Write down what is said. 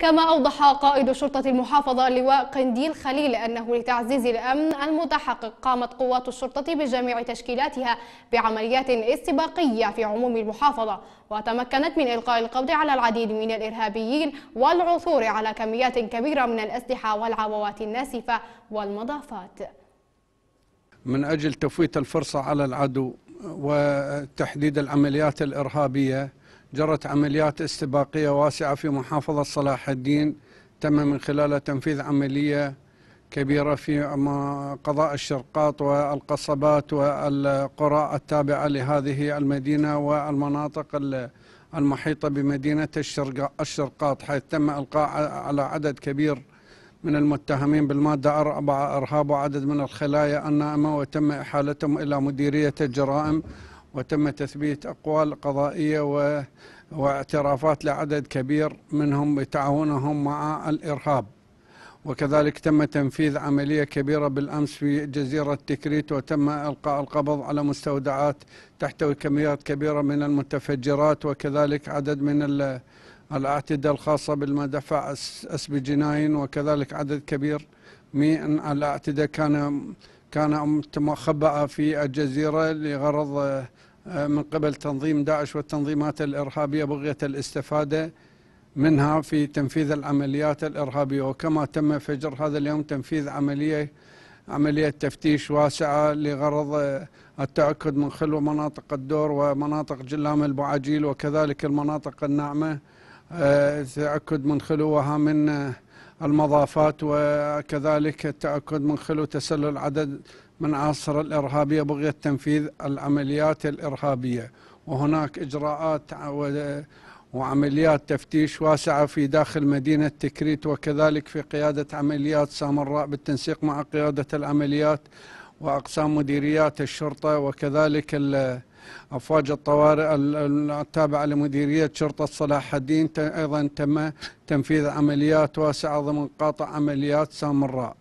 كما أوضح قائد شرطة المحافظة لواء قنديل خليل أنه لتعزيز الأمن المتحقق قامت قوات الشرطة بجميع تشكيلاتها بعمليات استباقية في عموم المحافظة وتمكنت من إلقاء القبض على العديد من الإرهابيين والعثور على كميات كبيرة من الأسلحة والعبوات الناسفة والمضافات من أجل تفويت الفرصة على العدو وتحديد العمليات الإرهابية جرت عمليات استباقية واسعة في محافظة صلاح الدين تم من خلالها تنفيذ عملية كبيرة في قضاء الشرقاط والقصبات والقرى التابعة لهذه المدينة والمناطق المحيطة بمدينة الشرقاط حيث تم إلقاء على عدد كبير من المتهمين بالمادة أربعة إرهاب وعدد من الخلايا النائمة وتم إحالتهم إلى مديرية الجرائم وتم تثبيت أقوال قضائية و واعترافات لعدد كبير منهم بتعاونهم مع الإرهاب وكذلك تم تنفيذ عملية كبيرة بالأمس في جزيرة تكريت وتم إلقاء القبض على مستودعات تحتوي كميات كبيرة من المتفجرات وكذلك عدد من الأعتدة الخاصة بالمدفع اس بي وكذلك عدد كبير من الأعتدة كان كان مخبأة في الجزيرة لغرض آه، من قبل تنظيم داعش والتنظيمات الإرهابية بغية الاستفادة منها في تنفيذ العمليات الإرهابية وكما تم فجر هذا اليوم تنفيذ عملية عملية تفتيش واسعة لغرض آه، التأكد من خلو مناطق الدور ومناطق جلام البعاجيل وكذلك المناطق الناعمة آه، تأكد من خلوها من المضافات وكذلك التأكد من خلو تسلل عدد من عناصر الإرهابية بغية تنفيذ العمليات الإرهابية وهناك إجراءات وعمليات تفتيش واسعة في داخل مدينة تكريت وكذلك في قيادة عمليات سامراء بالتنسيق مع قيادة العمليات وأقسام مديريات الشرطة وكذلك أفواج الطوارئ التابعة لمديرية شرطة صلاح الدين أيضا تم تنفيذ عمليات واسعة ضمن قاطع عمليات سامراء